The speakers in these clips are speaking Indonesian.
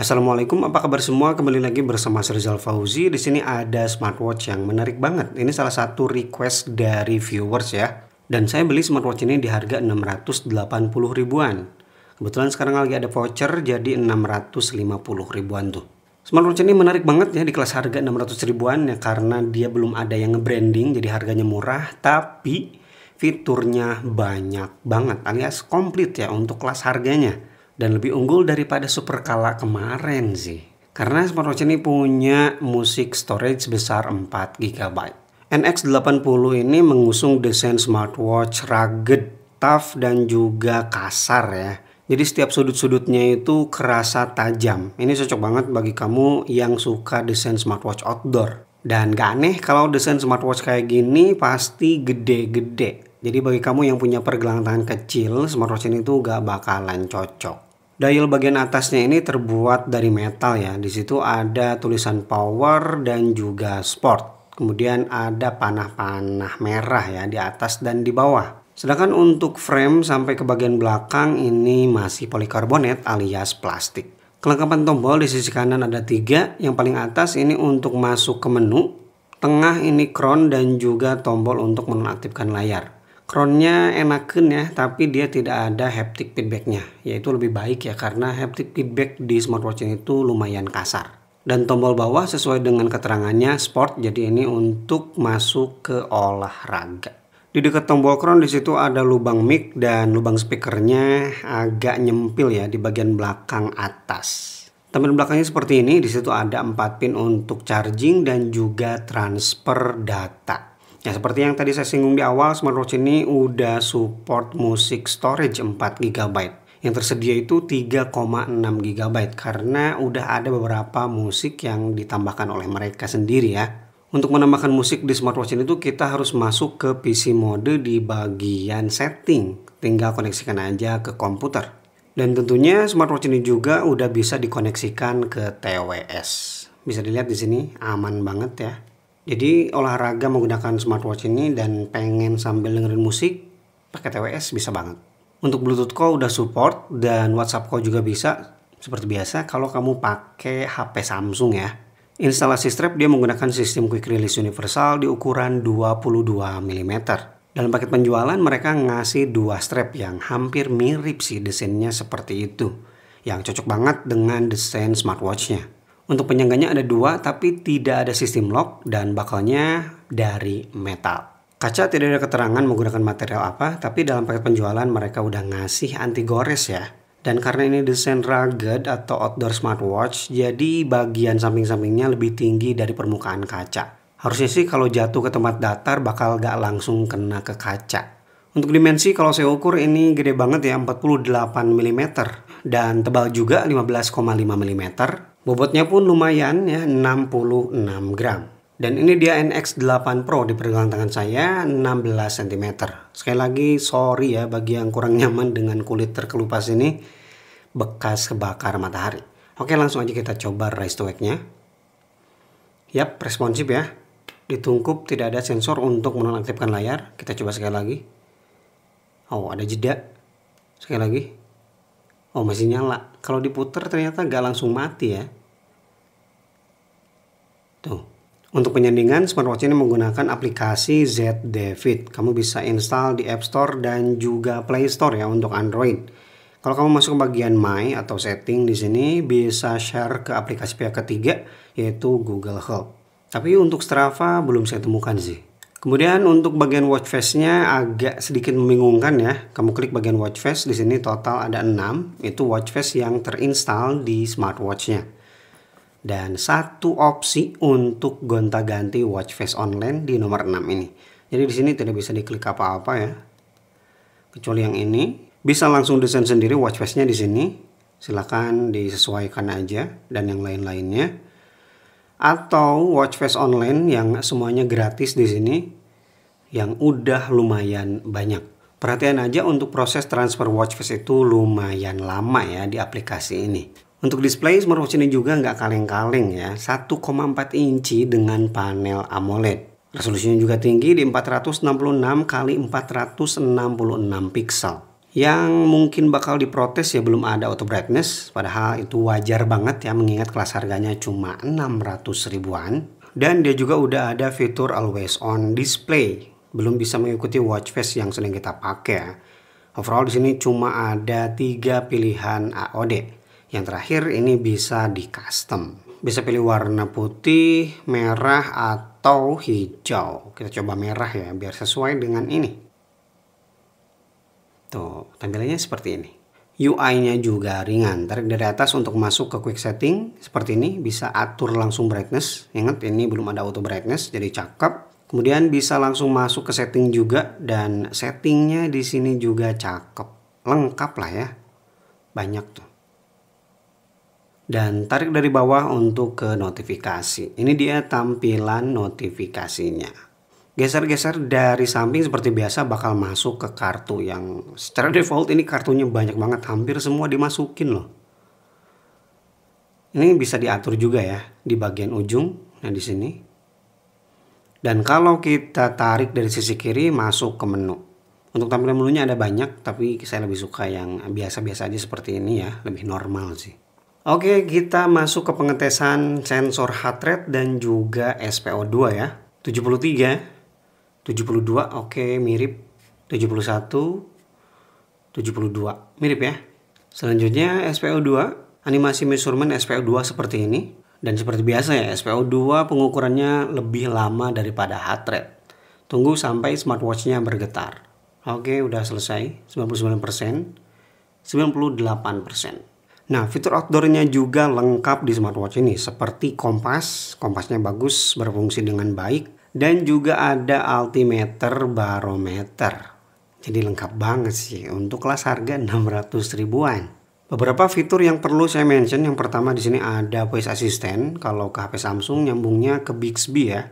Assalamualaikum, apa kabar semua? Kembali lagi bersama Serizal Fauzi. Di sini ada smartwatch yang menarik banget. Ini salah satu request dari viewers ya. Dan saya beli smartwatch ini di harga 680 ribuan. Kebetulan sekarang lagi ada voucher jadi 650 ribuan tuh. Smartwatch ini menarik banget ya di kelas harga 600 ribuan ya karena dia belum ada yang nge-branding jadi harganya murah tapi fiturnya banyak banget alias komplit ya untuk kelas harganya dan lebih unggul daripada Super Kala kemarin sih. Karena smartwatch ini punya musik storage sebesar 4 GB. NX80 ini mengusung desain smartwatch rugged, tough dan juga kasar ya. Jadi setiap sudut-sudutnya itu kerasa tajam. Ini cocok banget bagi kamu yang suka desain smartwatch outdoor. Dan gak aneh kalau desain smartwatch kayak gini pasti gede-gede. Jadi bagi kamu yang punya pergelangan tangan kecil, smartwatch ini tuh gak bakalan cocok. Dial bagian atasnya ini terbuat dari metal ya. Di situ ada tulisan power dan juga sport. Kemudian ada panah-panah merah ya di atas dan di bawah. Sedangkan untuk frame sampai ke bagian belakang ini masih polikarbonat alias plastik. Kelengkapan tombol di sisi kanan ada tiga. Yang paling atas ini untuk masuk ke menu. Tengah ini crown dan juga tombol untuk menonaktifkan layar. Kronnya enakin ya, tapi dia tidak ada haptic feedbacknya. Yaitu lebih baik ya, karena haptic feedback di smartwatch ini itu lumayan kasar. Dan tombol bawah sesuai dengan keterangannya sport, jadi ini untuk masuk ke olahraga. Di dekat tombol crown di situ ada lubang mic dan lubang speakernya agak nyempil ya di bagian belakang atas. Tampilan belakangnya seperti ini, di situ ada 4 pin untuk charging dan juga transfer data. Ya seperti yang tadi saya singgung di awal, smartwatch ini udah support musik storage 4 GB. Yang tersedia itu 3,6 GB karena udah ada beberapa musik yang ditambahkan oleh mereka sendiri ya. Untuk menambahkan musik di smartwatch ini tuh kita harus masuk ke PC mode di bagian setting. Tinggal koneksikan aja ke komputer. Dan tentunya smartwatch ini juga udah bisa dikoneksikan ke TWS. Bisa dilihat di sini aman banget ya. Jadi olahraga menggunakan smartwatch ini dan pengen sambil dengerin musik pakai TWS bisa banget. Untuk Bluetooth call udah support dan WhatsApp call juga bisa seperti biasa kalau kamu pakai HP Samsung ya. Instalasi strap dia menggunakan sistem quick release universal di ukuran 22 mm. Dalam paket penjualan mereka ngasih dua strap yang hampir mirip sih desainnya seperti itu. Yang cocok banget dengan desain smartwatchnya. Untuk penyangganya ada dua, tapi tidak ada sistem lock dan bakalnya dari metal. Kaca tidak ada keterangan menggunakan material apa, tapi dalam paket penjualan mereka udah ngasih anti gores ya. Dan karena ini desain rugged atau outdoor smartwatch, jadi bagian samping-sampingnya lebih tinggi dari permukaan kaca. Harusnya sih kalau jatuh ke tempat datar bakal gak langsung kena ke kaca. Untuk dimensi kalau saya ukur ini gede banget ya 48 mm dan tebal juga 15,5 mm Bobotnya pun lumayan ya 66 gram. Dan ini dia NX8 Pro di pergelangan tangan saya 16 cm. Sekali lagi sorry ya bagi yang kurang nyaman dengan kulit terkelupas ini bekas kebakar matahari. Oke langsung aja kita coba rise to wake-nya. Yap, responsif ya. Ditungkup tidak ada sensor untuk menonaktifkan layar. Kita coba sekali lagi. Oh, ada jeda. Sekali lagi. Oh masih nyala. Kalau diputar ternyata gak langsung mati ya. Tuh. Untuk penyandingan, smartwatch ini menggunakan aplikasi Z David. Kamu bisa install di App Store dan juga Play Store ya untuk Android. Kalau kamu masuk ke bagian My atau setting di sini bisa share ke aplikasi pihak ketiga yaitu Google Help. Tapi untuk Strava belum saya temukan sih. Kemudian untuk bagian watch face-nya agak sedikit membingungkan ya. Kamu klik bagian watch face, di sini total ada 6, itu watch face yang terinstall di smartwatch-nya. Dan satu opsi untuk gonta-ganti watch face online di nomor 6 ini. Jadi di sini tidak bisa diklik apa-apa ya. Kecuali yang ini, bisa langsung desain sendiri watch face-nya di sini. Silakan disesuaikan aja dan yang lain-lainnya atau watch face online yang semuanya gratis di sini yang udah lumayan banyak. Perhatian aja untuk proses transfer watch face itu lumayan lama ya di aplikasi ini. Untuk display smartwatch ini juga nggak kaleng-kaleng ya, 1,4 inci dengan panel AMOLED. Resolusinya juga tinggi di 466 x 466 pixel yang mungkin bakal diprotes ya belum ada auto brightness padahal itu wajar banget ya mengingat kelas harganya cuma 600 ribuan dan dia juga udah ada fitur always on display belum bisa mengikuti watch face yang sering kita pakai overall di sini cuma ada tiga pilihan AOD yang terakhir ini bisa di custom bisa pilih warna putih merah atau hijau kita coba merah ya biar sesuai dengan ini Tuh, tampilannya seperti ini. UI-nya juga ringan. Tarik dari atas untuk masuk ke quick setting seperti ini bisa atur langsung brightness. Ingat ini belum ada auto brightness jadi cakep. Kemudian bisa langsung masuk ke setting juga dan settingnya di sini juga cakep. Lengkap lah ya. Banyak tuh. Dan tarik dari bawah untuk ke notifikasi. Ini dia tampilan notifikasinya geser-geser dari samping seperti biasa bakal masuk ke kartu yang secara default ini kartunya banyak banget hampir semua dimasukin loh ini bisa diatur juga ya di bagian ujung nah di sini dan kalau kita tarik dari sisi kiri masuk ke menu untuk tampilan menunya ada banyak tapi saya lebih suka yang biasa-biasa aja seperti ini ya lebih normal sih Oke, kita masuk ke pengetesan sensor heart rate dan juga SPO2 ya. 73 72 oke okay, mirip 71 72 mirip ya selanjutnya SPO2 animasi measurement SPO2 seperti ini dan seperti biasa ya SPO2 pengukurannya lebih lama daripada heart rate tunggu sampai smartwatchnya bergetar oke okay, udah selesai 99% 98% Nah, fitur outdoornya juga lengkap di smartwatch ini, seperti kompas. Kompasnya bagus, berfungsi dengan baik dan juga ada altimeter barometer. Jadi lengkap banget sih untuk kelas harga 600 ribuan. Beberapa fitur yang perlu saya mention yang pertama di sini ada voice assistant kalau ke HP Samsung nyambungnya ke Bixby ya.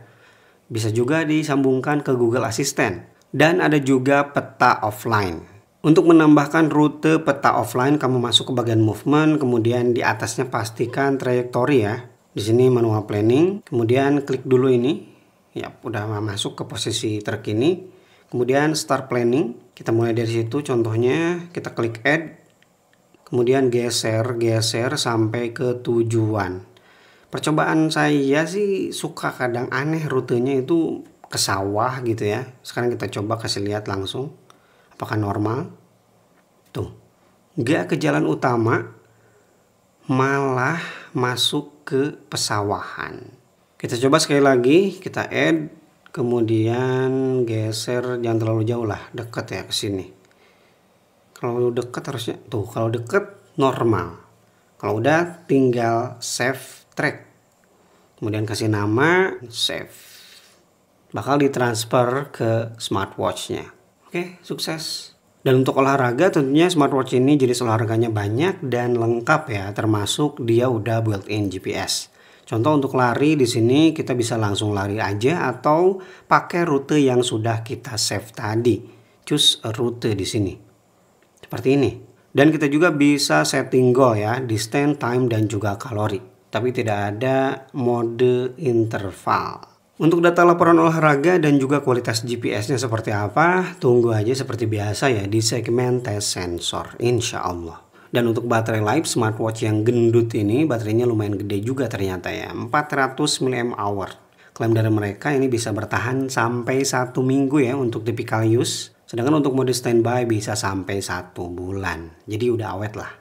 Bisa juga disambungkan ke Google Assistant dan ada juga peta offline. Untuk menambahkan rute peta offline kamu masuk ke bagian movement kemudian di atasnya pastikan trajektori ya. Di sini manual planning, kemudian klik dulu ini ya udah masuk ke posisi terkini kemudian start planning kita mulai dari situ contohnya kita klik add kemudian geser geser sampai ke tujuan percobaan saya sih suka kadang aneh rutenya itu ke sawah gitu ya sekarang kita coba kasih lihat langsung apakah normal tuh nggak ke jalan utama malah masuk ke pesawahan kita coba sekali lagi, kita add, kemudian geser jangan terlalu jauh lah, dekat ya ke sini. Kalau dekat harusnya tuh, kalau dekat normal. Kalau udah tinggal save track. Kemudian kasih nama save. Bakal ditransfer ke smartwatchnya. Oke, sukses. Dan untuk olahraga tentunya smartwatch ini jenis olahraganya banyak dan lengkap ya termasuk dia udah built-in GPS. Contoh untuk lari di sini kita bisa langsung lari aja atau pakai rute yang sudah kita save tadi. Choose a rute di sini. Seperti ini. Dan kita juga bisa setting goal ya, distance, time, dan juga kalori. Tapi tidak ada mode interval. Untuk data laporan olahraga dan juga kualitas GPS-nya seperti apa, tunggu aja seperti biasa ya di segmen tes sensor, insya Allah. Dan untuk baterai live smartwatch yang gendut ini baterainya lumayan gede juga ternyata ya. 400 mAh. Klaim dari mereka ini bisa bertahan sampai satu minggu ya untuk typical use. Sedangkan untuk mode standby bisa sampai satu bulan. Jadi udah awet lah.